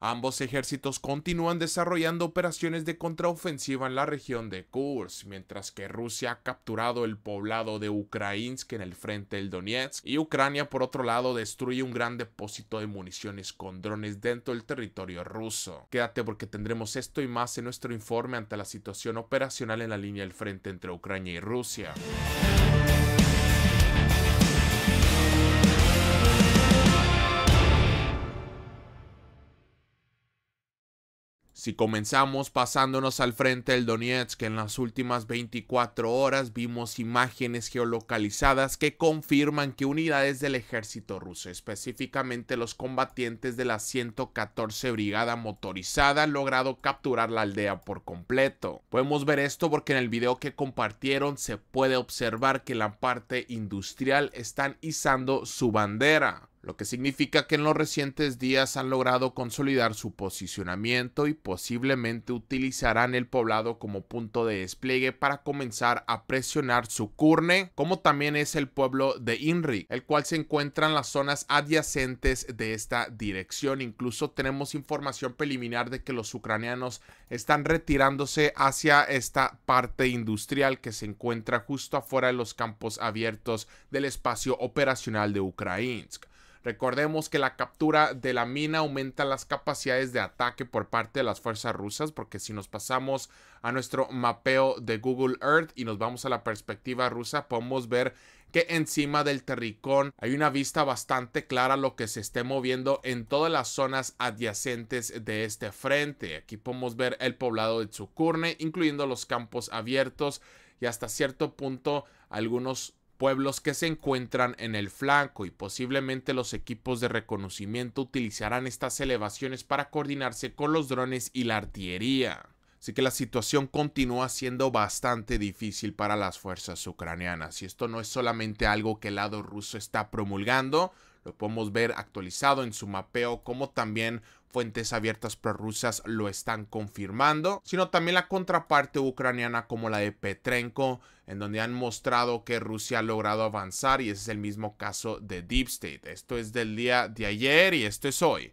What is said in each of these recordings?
Ambos ejércitos continúan desarrollando operaciones de contraofensiva en la región de Kursk, mientras que Rusia ha capturado el poblado de Ukrainsk en el frente del Donetsk y Ucrania por otro lado destruye un gran depósito de municiones con drones dentro del territorio ruso. Quédate porque tendremos esto y más en nuestro informe ante la situación operacional en la línea del frente entre Ucrania y Rusia. Si comenzamos pasándonos al frente del Donetsk, en las últimas 24 horas vimos imágenes geolocalizadas que confirman que unidades del ejército ruso, específicamente los combatientes de la 114 Brigada Motorizada, han logrado capturar la aldea por completo. Podemos ver esto porque en el video que compartieron se puede observar que la parte industrial están izando su bandera lo que significa que en los recientes días han logrado consolidar su posicionamiento y posiblemente utilizarán el poblado como punto de despliegue para comenzar a presionar su curne, como también es el pueblo de Inri, el cual se encuentra en las zonas adyacentes de esta dirección. Incluso tenemos información preliminar de que los ucranianos están retirándose hacia esta parte industrial que se encuentra justo afuera de los campos abiertos del espacio operacional de Ukrainsk. Recordemos que la captura de la mina aumenta las capacidades de ataque por parte de las fuerzas rusas, porque si nos pasamos a nuestro mapeo de Google Earth y nos vamos a la perspectiva rusa, podemos ver que encima del terricón hay una vista bastante clara lo que se esté moviendo en todas las zonas adyacentes de este frente. Aquí podemos ver el poblado de Tsukurne, incluyendo los campos abiertos y hasta cierto punto algunos pueblos que se encuentran en el flanco y posiblemente los equipos de reconocimiento utilizarán estas elevaciones para coordinarse con los drones y la artillería. Así que la situación continúa siendo bastante difícil para las fuerzas ucranianas y esto no es solamente algo que el lado ruso está promulgando, lo podemos ver actualizado en su mapeo, como también fuentes abiertas prorrusas lo están confirmando, sino también la contraparte ucraniana como la de Petrenko, en donde han mostrado que Rusia ha logrado avanzar y ese es el mismo caso de Deep State. Esto es del día de ayer y esto es hoy.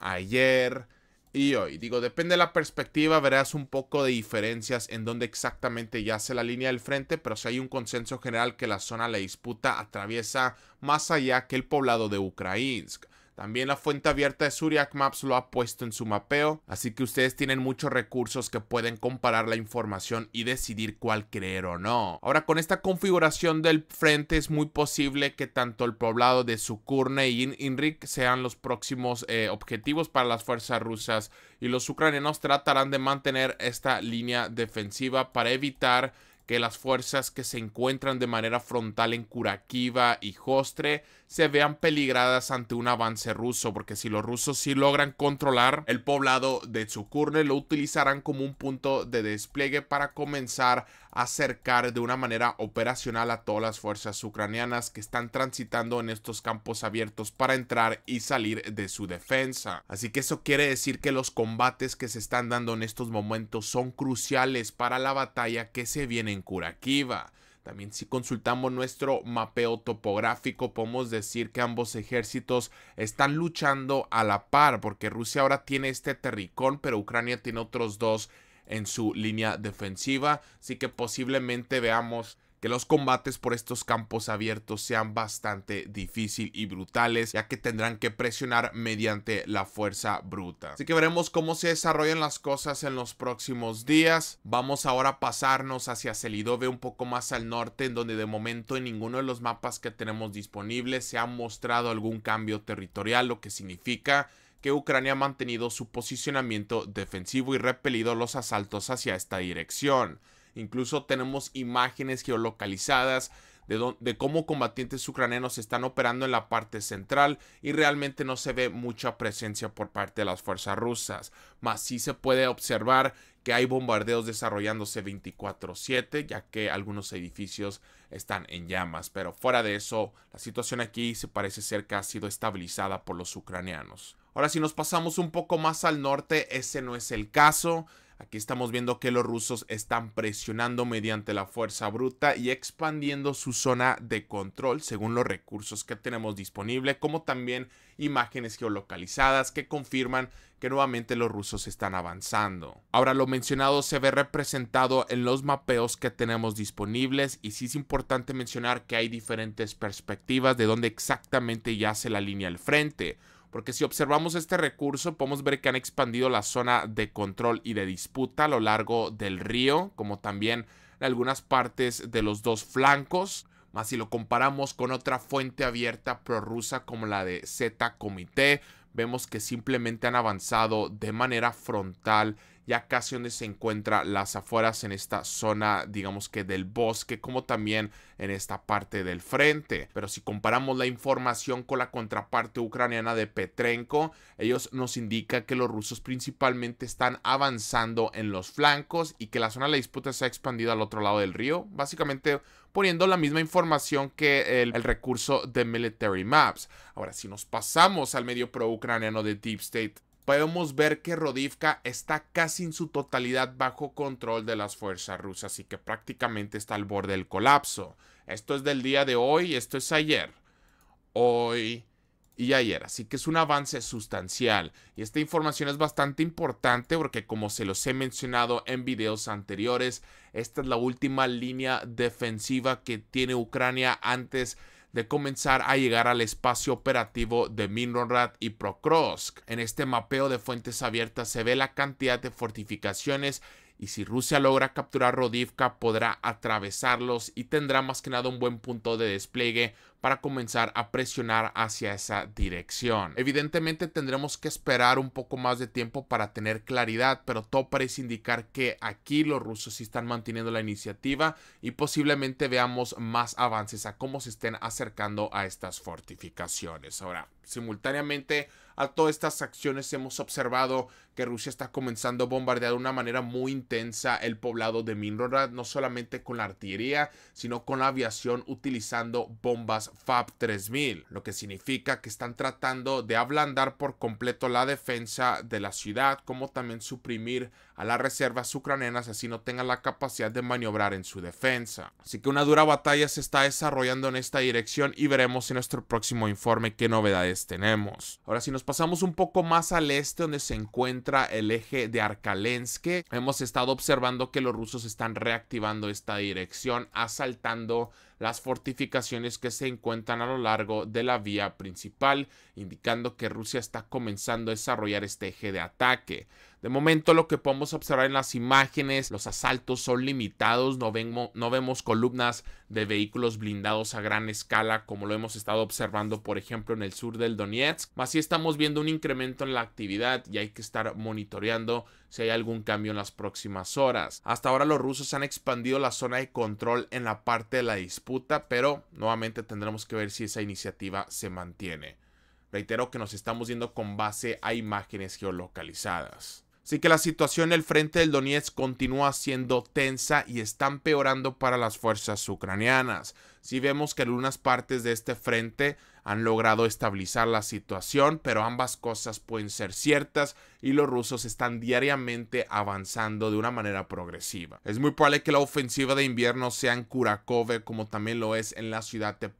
Ayer y hoy. Digo, depende de la perspectiva, verás un poco de diferencias en dónde exactamente yace la línea del frente, pero si hay un consenso general que la zona la disputa atraviesa más allá que el poblado de Ukrainsk. También la fuente abierta de Suriac Maps lo ha puesto en su mapeo, así que ustedes tienen muchos recursos que pueden comparar la información y decidir cuál creer o no. Ahora con esta configuración del frente es muy posible que tanto el poblado de Sukurne y Inrik sean los próximos eh, objetivos para las fuerzas rusas y los ucranianos tratarán de mantener esta línea defensiva para evitar que las fuerzas que se encuentran de manera frontal en Kurakiva y Jostre se vean peligradas ante un avance ruso, porque si los rusos sí logran controlar el poblado de Tsukurne, lo utilizarán como un punto de despliegue para comenzar a acercar de una manera operacional a todas las fuerzas ucranianas que están transitando en estos campos abiertos para entrar y salir de su defensa. Así que eso quiere decir que los combates que se están dando en estos momentos son cruciales para la batalla que se viene en Kurakiva. También si consultamos nuestro mapeo topográfico, podemos decir que ambos ejércitos están luchando a la par, porque Rusia ahora tiene este terricón, pero Ucrania tiene otros dos en su línea defensiva, así que posiblemente veamos que los combates por estos campos abiertos sean bastante difícil y brutales, ya que tendrán que presionar mediante la fuerza bruta. Así que veremos cómo se desarrollan las cosas en los próximos días. Vamos ahora a pasarnos hacia selidove un poco más al norte, en donde de momento en ninguno de los mapas que tenemos disponibles se ha mostrado algún cambio territorial, lo que significa que Ucrania ha mantenido su posicionamiento defensivo y repelido los asaltos hacia esta dirección. Incluso tenemos imágenes geolocalizadas de, cómo combatientes ucranianos están operando en la parte central y realmente no se ve mucha presencia por parte de las fuerzas rusas. Mas sí se puede observar que hay bombardeos desarrollándose 24/7, ya que algunos edificios están en llamas. Pero fuera de eso, la situación aquí se parece ser que ha sido estabilizada por los ucranianos. Ahora, si nos pasamos un poco más al norte, ese no es el caso. Aquí estamos viendo que los rusos están presionando mediante la fuerza bruta y expandiendo su zona de control según los recursos que tenemos disponible, como también imágenes geolocalizadas que confirman que nuevamente los rusos están avanzando. Ahora lo mencionado se ve representado en los mapeos que tenemos disponibles y sí es importante mencionar que hay diferentes perspectivas de dónde exactamente yace la línea al frente porque si observamos este recurso podemos ver que han expandido la zona de control y de disputa a lo largo del río, como también en algunas partes de los dos flancos, más si lo comparamos con otra fuente abierta prorrusa como la de Z Comité, vemos que simplemente han avanzado de manera frontal ya casi donde se encuentra las afueras en esta zona, digamos que del bosque, como también en esta parte del frente. Pero si comparamos la información con la contraparte ucraniana de Petrenko, ellos nos indican que los rusos principalmente están avanzando en los flancos y que la zona de la disputa se ha expandido al otro lado del río, básicamente poniendo la misma información que el recurso de Military Maps. Ahora, si nos pasamos al medio pro-ucraniano de Deep State, podemos ver que Rodivka está casi en su totalidad bajo control de las fuerzas rusas y que prácticamente está al borde del colapso. Esto es del día de hoy, esto es ayer. Hoy y ayer, así que es un avance sustancial. Y esta información es bastante importante porque como se los he mencionado en videos anteriores, esta es la última línea defensiva que tiene Ucrania antes de comenzar a llegar al espacio operativo de Minronrad y Prokrovsk. En este mapeo de fuentes abiertas se ve la cantidad de fortificaciones y si Rusia logra capturar Rodivka podrá atravesarlos y tendrá más que nada un buen punto de despliegue para comenzar a presionar hacia esa dirección. Evidentemente tendremos que esperar un poco más de tiempo para tener claridad, pero todo parece indicar que aquí los rusos sí están manteniendo la iniciativa y posiblemente veamos más avances a cómo se estén acercando a estas fortificaciones. Ahora, simultáneamente a todas estas acciones hemos observado que Rusia está comenzando a bombardear de una manera muy intensa el poblado de Minrorad, no solamente con la artillería, sino con la aviación utilizando bombas FAB 3000, lo que significa que están tratando de ablandar por completo la defensa de la ciudad, como también suprimir a las reservas ucranianas así no tengan la capacidad de maniobrar en su defensa. Así que una dura batalla se está desarrollando en esta dirección y veremos en nuestro próximo informe qué novedades tenemos. Ahora si nos pasamos un poco más al este donde se encuentra el eje de Arkalensky, hemos estado observando que los rusos están reactivando esta dirección asaltando las fortificaciones que se encuentran a lo largo de la vía principal, indicando que Rusia está comenzando a desarrollar este eje de ataque. De momento lo que podemos observar en las imágenes, los asaltos son limitados, no, vemos columnas de vehículos blindados a gran escala como lo hemos estado observando por ejemplo en el sur del Donetsk, más si estamos viendo un incremento en la actividad y hay que estar monitoreando si hay algún cambio en las próximas horas. Hasta ahora los rusos han expandido la zona de control en la parte de la disputa, pero nuevamente tendremos que ver si esa iniciativa se mantiene. Reitero que nos estamos viendo con base a imágenes geolocalizadas. Así que la situación en el frente del Donetsk continúa siendo tensa y está empeorando para las fuerzas ucranianas. Si vemos que algunas partes de este frente han logrado estabilizar la situación, pero ambas cosas pueden ser ciertas y los rusos están diariamente avanzando de una manera progresiva. Es muy probable que la ofensiva de invierno sea en Kurakove como también lo es en la ciudad de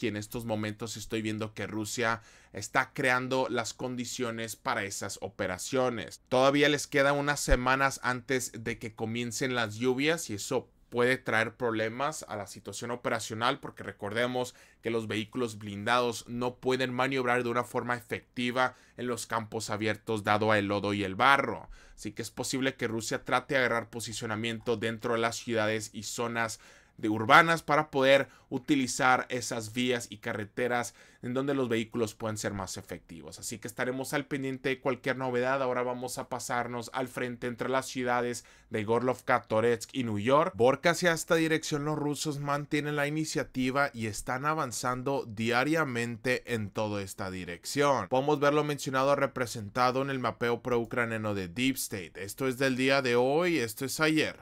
y En estos momentos estoy viendo que Rusia está creando las condiciones para esas operaciones. Todavía les queda unas semanas antes de que comiencen las lluvias y eso puede traer problemas a la situación operacional porque recordemos que los vehículos blindados no pueden maniobrar de una forma efectiva en los campos abiertos dado el lodo y el barro. Así que es posible que Rusia trate de agarrar posicionamiento dentro de las ciudades y zonas de urbanas para poder utilizar esas vías y carreteras en donde los vehículos pueden ser más efectivos. Así que estaremos al pendiente de cualquier novedad. Ahora vamos a pasarnos al frente entre las ciudades de Gorlovka, Toretsk y New York. Porque hacia esta dirección los rusos mantienen la iniciativa y están avanzando diariamente en toda esta dirección. Podemos verlo mencionado representado en el mapeo pro-ucraniano de Deep State. Esto es del día de hoy, esto es ayer.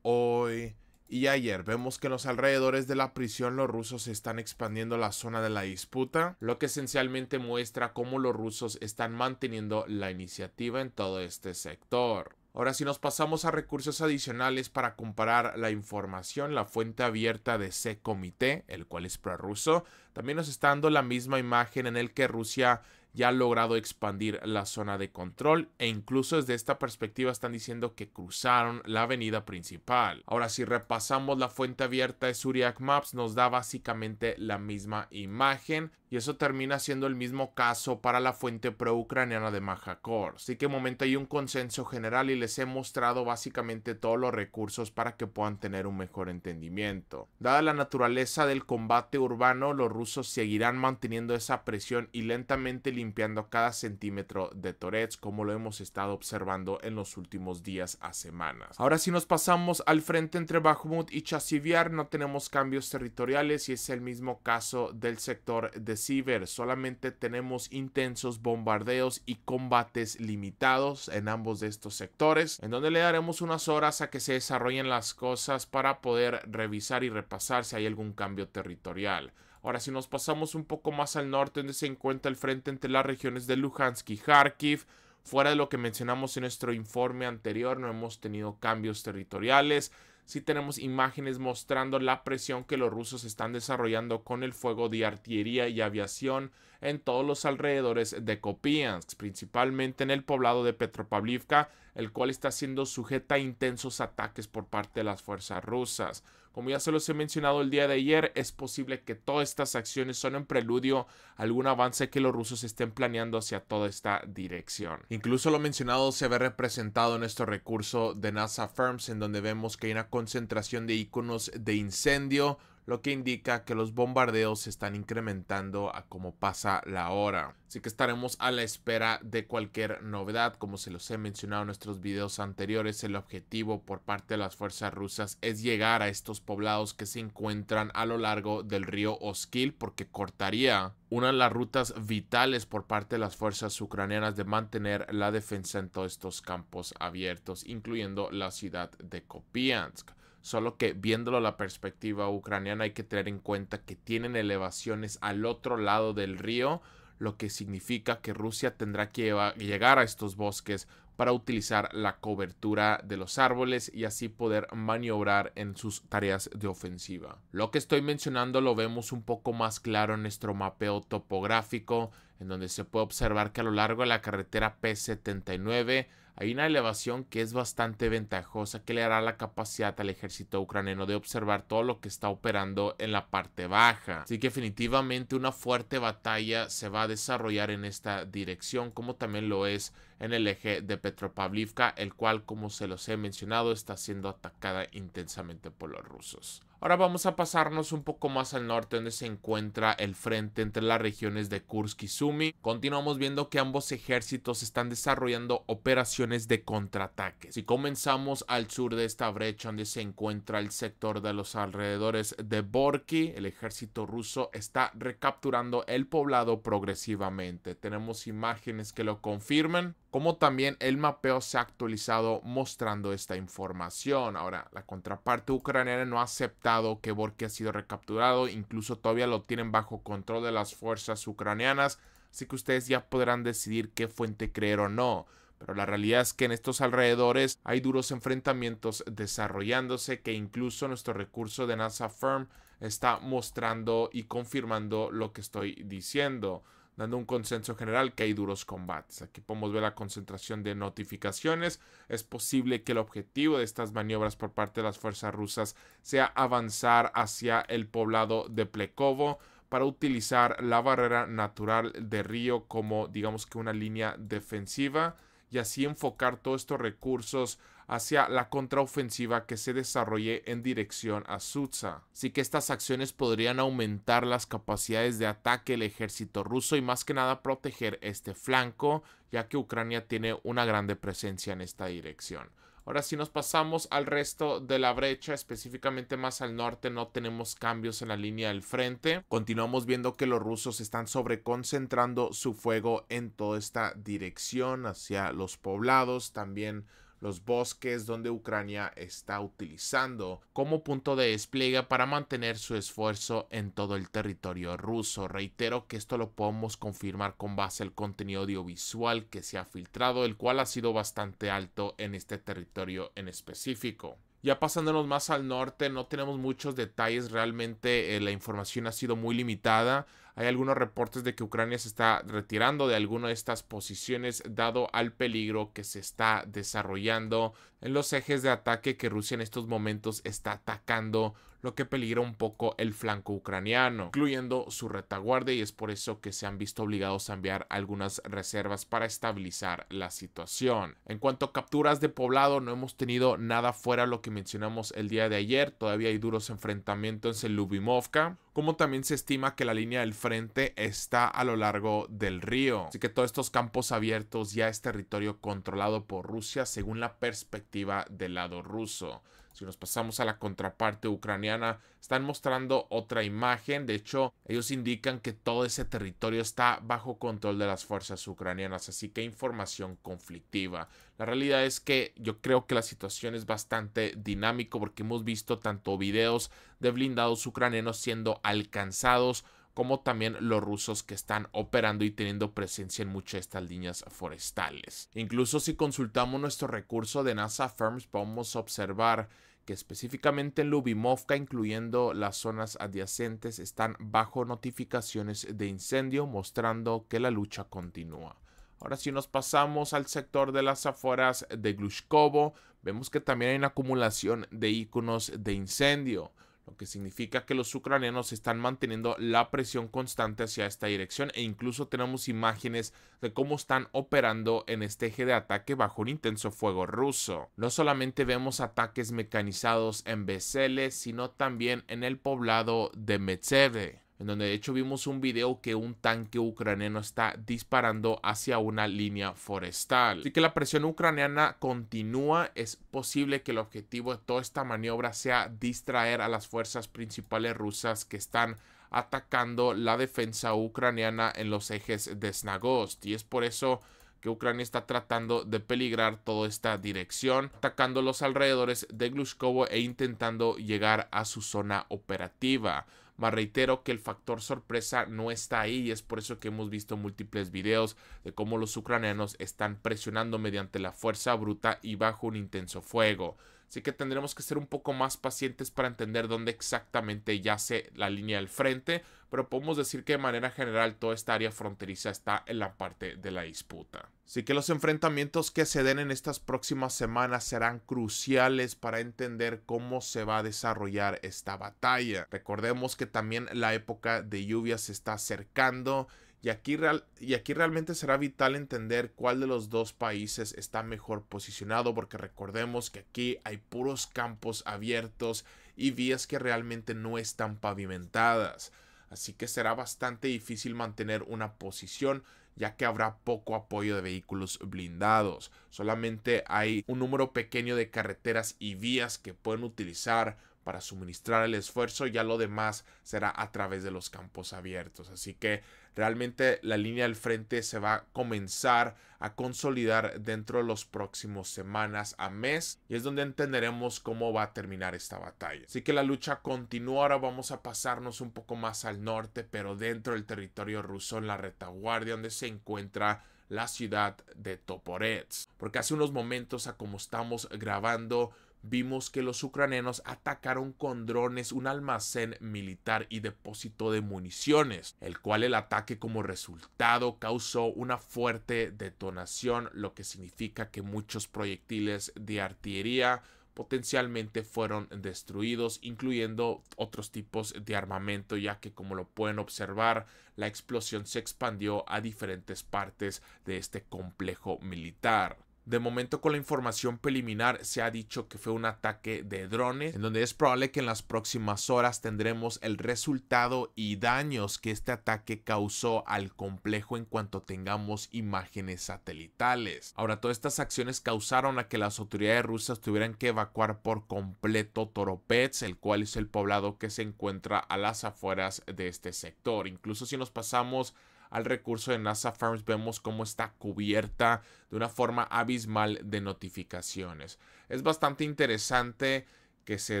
Hoy, y ayer vemos que en los alrededores de la prisión los rusos están expandiendo la zona de la disputa, lo que esencialmente muestra cómo los rusos están manteniendo la iniciativa en todo este sector. Ahora si nos pasamos a recursos adicionales para comparar la información, la fuente abierta de C Comité, el cual es prorruso, también nos está dando la misma imagen en el que Rusia ya ha logrado expandir la zona de control e incluso desde esta perspectiva están diciendo que cruzaron la avenida principal. Ahora si repasamos la fuente abierta de Zuriac Maps nos da básicamente la misma imagen y eso termina siendo el mismo caso para la fuente pro-ucraniana de Majakor. Así que momento hay un consenso general y les he mostrado básicamente todos los recursos para que puedan tener un mejor entendimiento. Dada la naturaleza del combate urbano, los rusos seguirán manteniendo esa presión y lentamente limpiando cada centímetro de Torets, como lo hemos estado observando en los últimos días a semanas. Ahora si nos pasamos al frente entre Bakhmut y Chasiviar, no tenemos cambios territoriales y es el mismo caso del sector de solamente tenemos intensos bombardeos y combates limitados en ambos de estos sectores, en donde le daremos unas horas a que se desarrollen las cosas para poder revisar y repasar si hay algún cambio territorial. Ahora, si nos pasamos un poco más al norte, donde se encuentra el frente entre las regiones de Luhansk y Kharkiv, fuera de lo que mencionamos en nuestro informe anterior, no hemos tenido cambios territoriales sí tenemos imágenes mostrando la presión que los rusos están desarrollando con el fuego de artillería y aviación en todos los alrededores de Kopiansk, principalmente en el poblado de Petropavlivka, el cual está siendo sujeta a intensos ataques por parte de las fuerzas rusas. Como ya se los he mencionado el día de ayer, es posible que todas estas acciones son en preludio a algún avance que los rusos estén planeando hacia toda esta dirección. Incluso lo mencionado se ve representado en este recurso de NASA Firms, en donde vemos que hay una concentración de iconos de incendio, lo que indica que los bombardeos se están incrementando a como pasa la hora. Así que estaremos a la espera de cualquier novedad. Como se los he mencionado en nuestros videos anteriores, el objetivo por parte de las fuerzas rusas es llegar a estos poblados que se encuentran a lo largo del río Oskil porque cortaría una de las rutas vitales por parte de las fuerzas ucranianas de mantener la defensa en todos estos campos abiertos, incluyendo la ciudad de Kopiansk. Solo que viéndolo la perspectiva ucraniana hay que tener en cuenta que tienen elevaciones al otro lado del río, lo que significa que Rusia tendrá que llegar a estos bosques para utilizar la cobertura de los árboles y así poder maniobrar en sus tareas de ofensiva. Lo que estoy mencionando lo vemos un poco más claro en nuestro mapeo topográfico, en donde se puede observar que a lo largo de la carretera P79 hay una elevación que es bastante ventajosa que le hará la capacidad al ejército ucraniano de observar todo lo que está operando en la parte baja. Así que definitivamente una fuerte batalla se va a desarrollar en esta dirección como también lo es en el eje de Petropavlivka, el cual como se los he mencionado está siendo atacada intensamente por los rusos. Ahora vamos a pasarnos un poco más al norte donde se encuentra el frente entre las regiones de Kursk y Sumy Continuamos viendo que ambos ejércitos están desarrollando operaciones de contraataques, Si comenzamos al sur de esta brecha donde se encuentra el sector de los alrededores de Borki, el ejército ruso está recapturando el poblado progresivamente. Tenemos imágenes que lo confirman como también el mapeo se ha actualizado mostrando esta información. Ahora, la contraparte ucraniana no acepta que Borke ha sido recapturado, incluso todavía lo tienen bajo control de las fuerzas ucranianas, así que ustedes ya podrán decidir qué fuente creer o no. Pero la realidad es que en estos alrededores hay duros enfrentamientos desarrollándose que incluso nuestro recurso de NASA Firm está mostrando y confirmando lo que estoy diciendo dando un consenso general que hay duros combates. Aquí podemos ver la concentración de notificaciones. Es posible que el objetivo de estas maniobras por parte de las fuerzas rusas sea avanzar hacia el poblado de Plekovo para utilizar la barrera natural de río como digamos que una línea defensiva y así enfocar todos estos recursos hacia la contraofensiva que se desarrolle en dirección a Suza. Así que estas acciones podrían aumentar las capacidades de ataque del ejército ruso y más que nada proteger este flanco, ya que Ucrania tiene una grande presencia en esta dirección. Ahora si nos pasamos al resto de la brecha, específicamente más al norte, no tenemos cambios en la línea del frente. Continuamos viendo que los rusos están sobreconcentrando su fuego en toda esta dirección hacia los poblados, también los bosques donde Ucrania está utilizando como punto de despliegue para mantener su esfuerzo en todo el territorio ruso. Reitero que esto lo podemos confirmar con base al contenido audiovisual que se ha filtrado, el cual ha sido bastante alto en este territorio en específico. Ya pasándonos más al norte, no tenemos muchos detalles, realmente eh, la información ha sido muy limitada. Hay algunos reportes de que Ucrania se está retirando de alguna de estas posiciones dado al peligro que se está desarrollando en los ejes de ataque que Rusia en estos momentos está atacando lo que peligra un poco el flanco ucraniano, incluyendo su retaguardia y es por eso que se han visto obligados a enviar algunas reservas para estabilizar la situación. En cuanto a capturas de poblado, no hemos tenido nada fuera lo que mencionamos el día de ayer, todavía hay duros enfrentamientos en Lubimovka, como también se estima que la línea del frente está a lo largo del río. Así que todos estos campos abiertos ya es territorio controlado por Rusia según la perspectiva del lado ruso. Si nos pasamos a la contraparte ucraniana, están mostrando otra imagen. De hecho, ellos indican que todo ese territorio está bajo control de las fuerzas ucranianas, así que información conflictiva. La realidad es que yo creo que la situación es bastante dinámico porque hemos visto tanto videos de blindados ucranianos siendo alcanzados como también los rusos que están operando y teniendo presencia en muchas de estas líneas forestales. Incluso si consultamos nuestro recurso de NASA Firms podemos observar que específicamente en Lubimovka, incluyendo las zonas adyacentes, están bajo notificaciones de incendio, mostrando que la lucha continúa. Ahora si nos pasamos al sector de las afueras de Glushkovo, vemos que también hay una acumulación de iconos de incendio, lo que significa que los ucranianos están manteniendo la presión constante hacia esta dirección e incluso tenemos imágenes de cómo están operando en este eje de ataque bajo un intenso fuego ruso. No solamente vemos ataques mecanizados en Besele, sino también en el poblado de Metseve en donde de hecho vimos un video que un tanque ucraniano está disparando hacia una línea forestal. Así que la presión ucraniana continúa, es posible que el objetivo de toda esta maniobra sea distraer a las fuerzas principales rusas que están atacando la defensa ucraniana en los ejes de Snagost y es por eso que Ucrania está tratando de peligrar toda esta dirección, atacando los alrededores de Glushkovo e intentando llegar a su zona operativa reitero que el factor sorpresa no está ahí y es por eso que hemos visto múltiples videos de cómo los ucranianos están presionando mediante la fuerza bruta y bajo un intenso fuego. Así que tendremos que ser un poco más pacientes para entender dónde exactamente yace la línea del frente, pero podemos decir que de manera general toda esta área fronteriza está en la parte de la disputa. Así que los enfrentamientos que se den en estas próximas semanas serán cruciales para entender cómo se va a desarrollar esta batalla. Recordemos que también la época de lluvias se está acercando y aquí, y aquí realmente será vital entender cuál de los dos países está mejor posicionado, porque recordemos que aquí hay puros campos abiertos y vías que realmente no están pavimentadas. Así que será bastante difícil mantener una posición ya que habrá poco apoyo de vehículos blindados. Solamente hay un número pequeño de carreteras y vías que pueden utilizar para suministrar el esfuerzo, ya lo demás será a través de los campos abiertos. Así que realmente la línea del frente se va a comenzar a consolidar dentro de los próximos semanas a mes y es donde entenderemos cómo va a terminar esta batalla. Así que la lucha continúa, ahora vamos a pasarnos un poco más al norte, pero dentro del territorio ruso en la retaguardia donde se encuentra la ciudad de Toporets. Porque hace unos momentos a como estamos grabando vimos que los ucranianos atacaron con drones un almacén militar y depósito de municiones, el cual el ataque como resultado causó una fuerte detonación, lo que significa que muchos proyectiles de artillería potencialmente fueron destruidos, incluyendo otros tipos de armamento, ya que como lo pueden observar, la explosión se expandió a diferentes partes de este complejo militar. De momento con la información preliminar se ha dicho que fue un ataque de drones, en donde es probable que en las próximas horas tendremos el resultado y daños que este ataque causó al complejo en cuanto tengamos imágenes satelitales. Ahora, todas estas acciones causaron a que las autoridades rusas tuvieran que evacuar por completo Toropets, el cual es el poblado que se encuentra a las afueras de este sector. Incluso si nos pasamos al recurso de NASA Farms vemos cómo está cubierta de una forma abismal de notificaciones. Es bastante interesante que se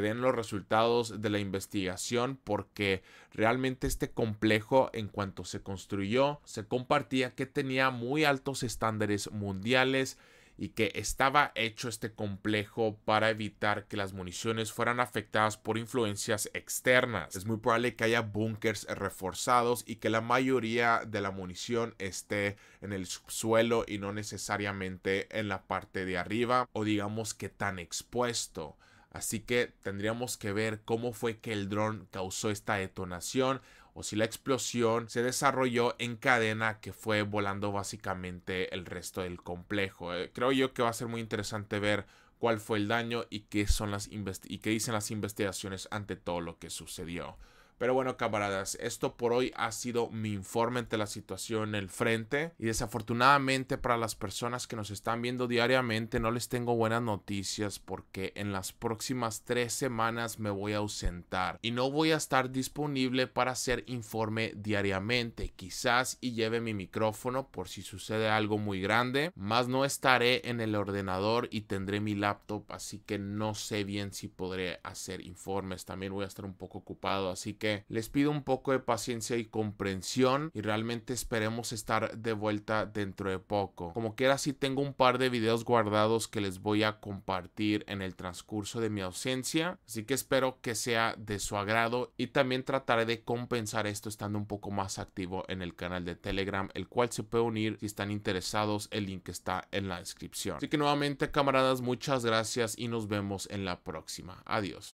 den los resultados de la investigación porque realmente este complejo en cuanto se construyó se compartía que tenía muy altos estándares mundiales y que estaba hecho este complejo para evitar que las municiones fueran afectadas por influencias externas. Es muy probable que haya búnkers reforzados y que la mayoría de la munición esté en el subsuelo y no necesariamente en la parte de arriba o digamos que tan expuesto. Así que tendríamos que ver cómo fue que el dron causó esta detonación, si la explosión se desarrolló en cadena que fue volando básicamente el resto del complejo. Eh, creo yo que va a ser muy interesante ver cuál fue el daño y qué, son las y qué dicen las investigaciones ante todo lo que sucedió. Pero bueno, camaradas, esto por hoy ha sido mi informe ante la situación en el frente. Y desafortunadamente para las personas que nos están viendo diariamente, no les tengo buenas noticias porque en las próximas tres semanas me voy a ausentar y no voy a estar disponible para hacer informe diariamente. Quizás y lleve mi micrófono por si sucede algo muy grande, más no estaré en el ordenador y tendré mi laptop, así que no sé bien si podré hacer informes. También voy a estar un poco ocupado, así que les pido un poco de paciencia y comprensión y realmente esperemos estar de vuelta dentro de poco. Como quiera, si tengo un par de videos guardados que les voy a compartir en el transcurso de mi ausencia, así que espero que sea de su agrado y también trataré de compensar esto estando un poco más activo en el canal de Telegram, el cual se puede unir si están interesados, el link está en la descripción. Así que nuevamente camaradas, muchas gracias y nos vemos en la próxima. Adiós.